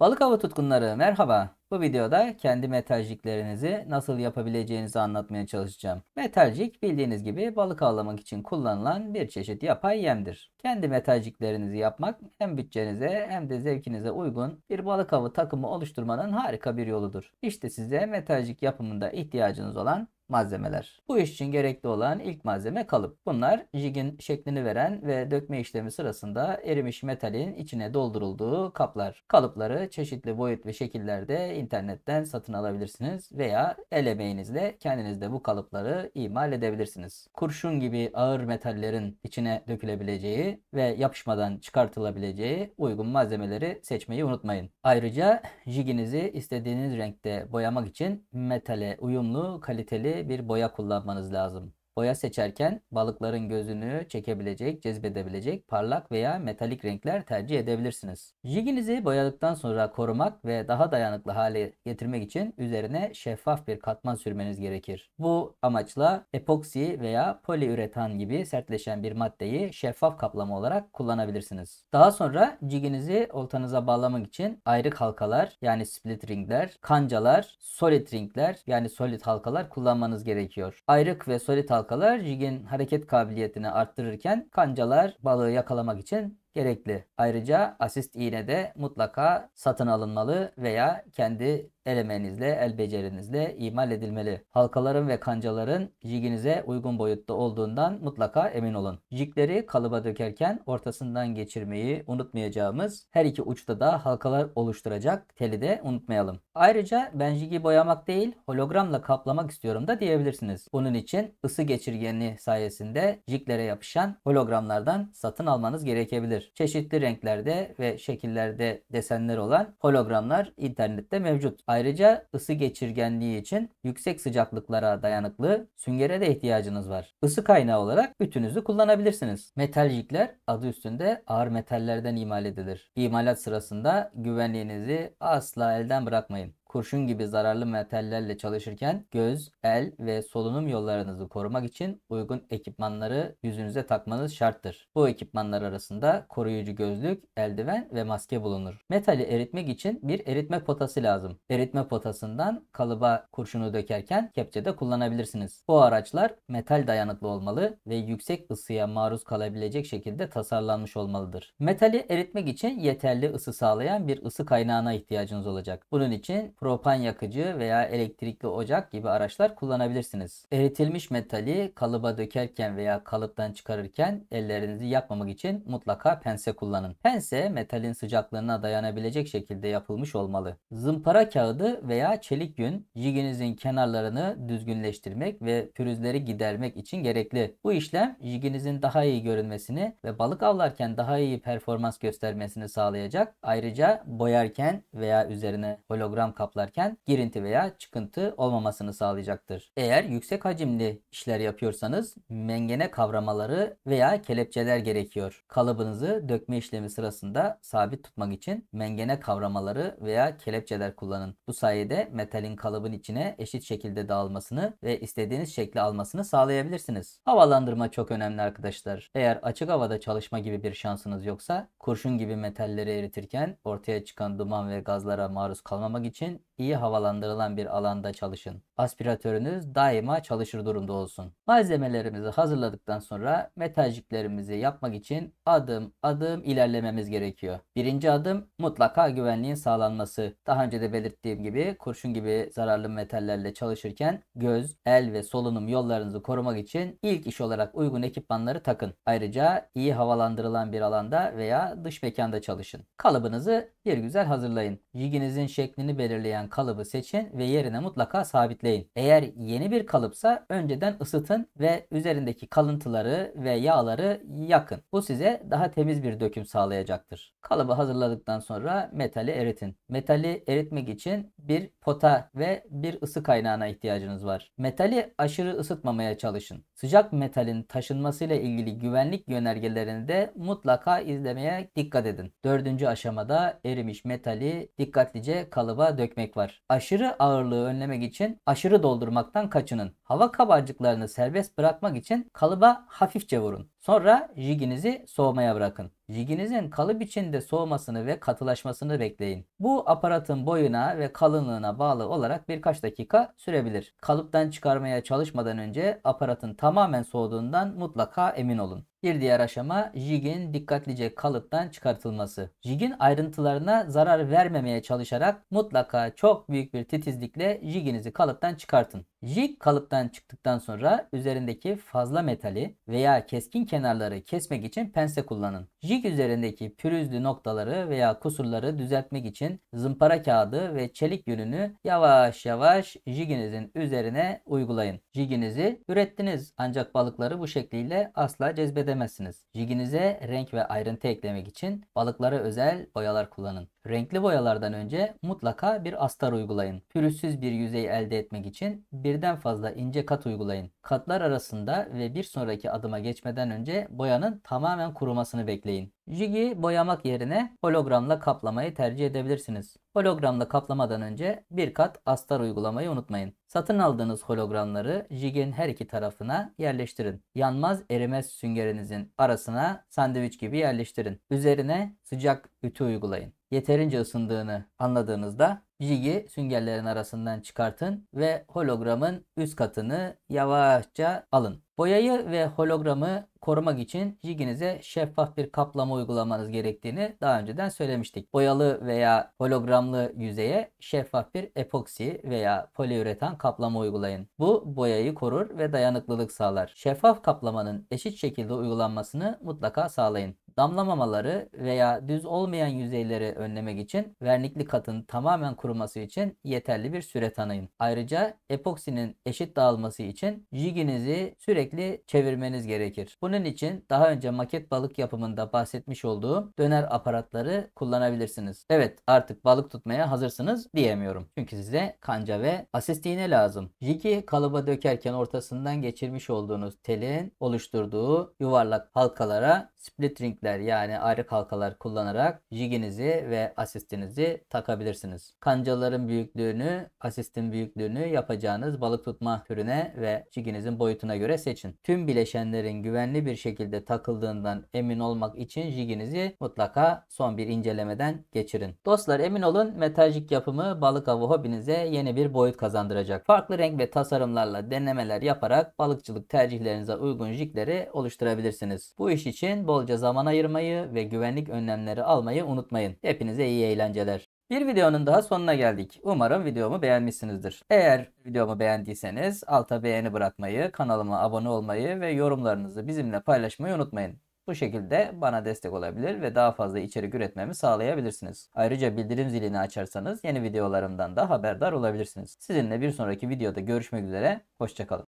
Balık avı tutkunları merhaba. Bu videoda kendi metalciklerinizi nasıl yapabileceğinizi anlatmaya çalışacağım. Metalcik bildiğiniz gibi balık avlamak için kullanılan bir çeşit yapay yemdir. Kendi metalciklerinizi yapmak hem bütçenize hem de zevkinize uygun bir balık avı takımı oluşturmanın harika bir yoludur. İşte size metalcik yapımında ihtiyacınız olan malzemeler. Bu iş için gerekli olan ilk malzeme kalıp. Bunlar jigin şeklini veren ve dökme işlemi sırasında erimiş metalin içine doldurulduğu kaplar. Kalıpları çeşitli boyut ve şekillerde internetten satın alabilirsiniz veya el emeğinizle kendiniz de bu kalıpları imal edebilirsiniz. Kurşun gibi ağır metallerin içine dökülebileceği ve yapışmadan çıkartılabileceği uygun malzemeleri seçmeyi unutmayın. Ayrıca jiginizi istediğiniz renkte boyamak için metale uyumlu kaliteli bir boya kullanmanız lazım. Boya seçerken balıkların gözünü çekebilecek, cezbedebilecek parlak veya metalik renkler tercih edebilirsiniz. Jiginizi boyadıktan sonra korumak ve daha dayanıklı hale getirmek için üzerine şeffaf bir katman sürmeniz gerekir. Bu amaçla epoksi veya poliüretan gibi sertleşen bir maddeyi şeffaf kaplama olarak kullanabilirsiniz. Daha sonra jiginizi oltanıza bağlamak için ayrık halkalar yani split ringler, kancalar, solid ringler yani solid halkalar kullanmanız gerekiyor. Ayrık ve solid halkalar tabakalar jigin hareket kabiliyetini arttırırken kancalar balığı yakalamak için gerekli. Ayrıca asist iğne de mutlaka satın alınmalı veya kendi el emeğinizle, el becerinizle imal edilmeli. Halkaların ve kancaların jiginize uygun boyutta olduğundan mutlaka emin olun. Jigleri kalıba dökerken ortasından geçirmeyi unutmayacağımız her iki uçta da halkalar oluşturacak teli de unutmayalım. Ayrıca ben jigi boyamak değil hologramla kaplamak istiyorum da diyebilirsiniz. Bunun için ısı geçirgenliği sayesinde jiglere yapışan hologramlardan satın almanız gerekebilir mümkündür. Çeşitli renklerde ve şekillerde desenler olan hologramlar internette mevcut. Ayrıca ısı geçirgenliği için yüksek sıcaklıklara dayanıklı süngere de ihtiyacınız var. Isı kaynağı olarak ütünüzü kullanabilirsiniz. Metaljikler adı üstünde ağır metallerden imal edilir. İmalat sırasında güvenliğinizi asla elden bırakmayın kurşun gibi zararlı metallerle çalışırken göz, el ve solunum yollarınızı korumak için uygun ekipmanları yüzünüze takmanız şarttır. Bu ekipmanlar arasında koruyucu gözlük, eldiven ve maske bulunur. Metali eritmek için bir eritme potası lazım. Eritme potasından kalıba kurşunu dökerken kepçe de kullanabilirsiniz. Bu araçlar metal dayanıklı olmalı ve yüksek ısıya maruz kalabilecek şekilde tasarlanmış olmalıdır. Metali eritmek için yeterli ısı sağlayan bir ısı kaynağına ihtiyacınız olacak. Bunun için propan yakıcı veya elektrikli ocak gibi araçlar kullanabilirsiniz. Eritilmiş metali kalıba dökerken veya kalıptan çıkarırken ellerinizi yakmamak için mutlaka pense kullanın. Pense metalin sıcaklığına dayanabilecek şekilde yapılmış olmalı. Zımpara kağıdı veya çelik yün jiginizin kenarlarını düzgünleştirmek ve pürüzleri gidermek için gerekli. Bu işlem jiginizin daha iyi görünmesini ve balık avlarken daha iyi performans göstermesini sağlayacak. Ayrıca boyarken veya üzerine hologram kaplamak hesaplarken girinti veya çıkıntı olmamasını sağlayacaktır. Eğer yüksek hacimli işler yapıyorsanız mengene kavramaları veya kelepçeler gerekiyor. Kalıbınızı dökme işlemi sırasında sabit tutmak için mengene kavramaları veya kelepçeler kullanın. Bu sayede metalin kalıbın içine eşit şekilde dağılmasını ve istediğiniz şekli almasını sağlayabilirsiniz. Havalandırma çok önemli arkadaşlar. Eğer açık havada çalışma gibi bir şansınız yoksa kurşun gibi metalleri eritirken ortaya çıkan duman ve gazlara maruz kalmamak için için iyi havalandırılan bir alanda çalışın. Aspiratörünüz daima çalışır durumda olsun. Malzemelerimizi hazırladıktan sonra metalciklerimizi yapmak için adım adım ilerlememiz gerekiyor. Birinci adım mutlaka güvenliğin sağlanması. Daha önce de belirttiğim gibi kurşun gibi zararlı metallerle çalışırken göz, el ve solunum yollarınızı korumak için ilk iş olarak uygun ekipmanları takın. Ayrıca iyi havalandırılan bir alanda veya dış mekanda çalışın. Kalıbınızı bir güzel hazırlayın. Jiginizin şeklini belirleyin içereyen kalıbı seçin ve yerine mutlaka sabitleyin. Eğer yeni bir kalıpsa önceden ısıtın ve üzerindeki kalıntıları ve yağları yakın. Bu size daha temiz bir döküm sağlayacaktır. Kalıbı hazırladıktan sonra metali eritin. Metali eritmek için bir pota ve bir ısı kaynağına ihtiyacınız var. Metali aşırı ısıtmamaya çalışın. Sıcak metalin taşınmasıyla ilgili güvenlik yönergelerini de mutlaka izlemeye dikkat edin. Dördüncü aşamada erimiş metali dikkatlice kalıba dökmek etmek var. Aşırı ağırlığı önlemek için aşırı doldurmaktan kaçının. Hava kabarcıklarını serbest bırakmak için kalıba hafifçe vurun. Sonra jiginizi soğumaya bırakın. Jiginizin kalıp içinde soğumasını ve katılaşmasını bekleyin. Bu aparatın boyuna ve kalınlığına bağlı olarak birkaç dakika sürebilir. Kalıptan çıkarmaya çalışmadan önce aparatın tamamen soğuduğundan mutlaka emin olun. Bir diğer aşama jigin dikkatlice kalıptan çıkartılması. Jigin ayrıntılarına zarar vermemeye çalışarak mutlaka çok büyük bir titizlikle jiginizi kalıptan çıkartın. Jig kalıptan çıktıktan sonra üzerindeki fazla metali veya keskin kenarları kesmek için pense kullanın. Jig üzerindeki pürüzlü noktaları veya kusurları düzeltmek için zımpara kağıdı ve çelik yününü yavaş yavaş jiginizin üzerine uygulayın. Jiginizi ürettiniz ancak balıkları bu şekliyle asla cezbedemezsiniz edemezsiniz. Jiginize renk ve ayrıntı eklemek için balıklara özel boyalar kullanın. Renkli boyalardan önce mutlaka bir astar uygulayın. Pürüzsüz bir yüzey elde etmek için birden fazla ince kat uygulayın. Katlar arasında ve bir sonraki adıma geçmeden önce boyanın tamamen kurumasını bekleyin. Jigi boyamak yerine hologramla kaplamayı tercih edebilirsiniz. Hologramla kaplamadan önce bir kat astar uygulamayı unutmayın. Satın aldığınız hologramları jigin her iki tarafına yerleştirin. Yanmaz erimez süngerinizin arasına sandviç gibi yerleştirin. Üzerine sıcak ütü uygulayın yeterince ısındığını anladığınızda jigi süngerlerin arasından çıkartın ve hologramın üst katını yavaşça alın. Boyayı ve hologramı korumak için jiginize şeffaf bir kaplama uygulamanız gerektiğini daha önceden söylemiştik. Boyalı veya hologramlı yüzeye şeffaf bir epoksi veya poliüretan kaplama uygulayın. Bu boyayı korur ve dayanıklılık sağlar. Şeffaf kaplamanın eşit şekilde uygulanmasını mutlaka sağlayın damlamamaları veya düz olmayan yüzeyleri önlemek için vernikli katın tamamen kuruması için yeterli bir süre tanıyın. Ayrıca epoksinin eşit dağılması için jiginizi sürekli çevirmeniz gerekir. Bunun için daha önce maket balık yapımında bahsetmiş olduğum döner aparatları kullanabilirsiniz. Evet artık balık tutmaya hazırsınız diyemiyorum. Çünkü size kanca ve asist iğne lazım. Jigi kalıba dökerken ortasından geçirmiş olduğunuz telin oluşturduğu yuvarlak halkalara split ringler yani ayrı kalkalar kullanarak jiginizi ve asistinizi takabilirsiniz. Kancaların büyüklüğünü, asistin büyüklüğünü yapacağınız balık tutma türüne ve jiginizin boyutuna göre seçin. Tüm bileşenlerin güvenli bir şekilde takıldığından emin olmak için jiginizi mutlaka son bir incelemeden geçirin. Dostlar emin olun metajik yapımı balık avı hobinize yeni bir boyut kazandıracak. Farklı renk ve tasarımlarla denemeler yaparak balıkçılık tercihlerinize uygun jigleri oluşturabilirsiniz. Bu iş için bolca zaman ayırmayı ve güvenlik önlemleri almayı unutmayın. Hepinize iyi eğlenceler. Bir videonun daha sonuna geldik. Umarım videomu beğenmişsinizdir. Eğer videomu beğendiyseniz alta beğeni bırakmayı, kanalıma abone olmayı ve yorumlarınızı bizimle paylaşmayı unutmayın. Bu şekilde bana destek olabilir ve daha fazla içerik üretmemi sağlayabilirsiniz. Ayrıca bildirim zilini açarsanız yeni videolarımdan da haberdar olabilirsiniz. Sizinle bir sonraki videoda görüşmek üzere, hoşçakalın.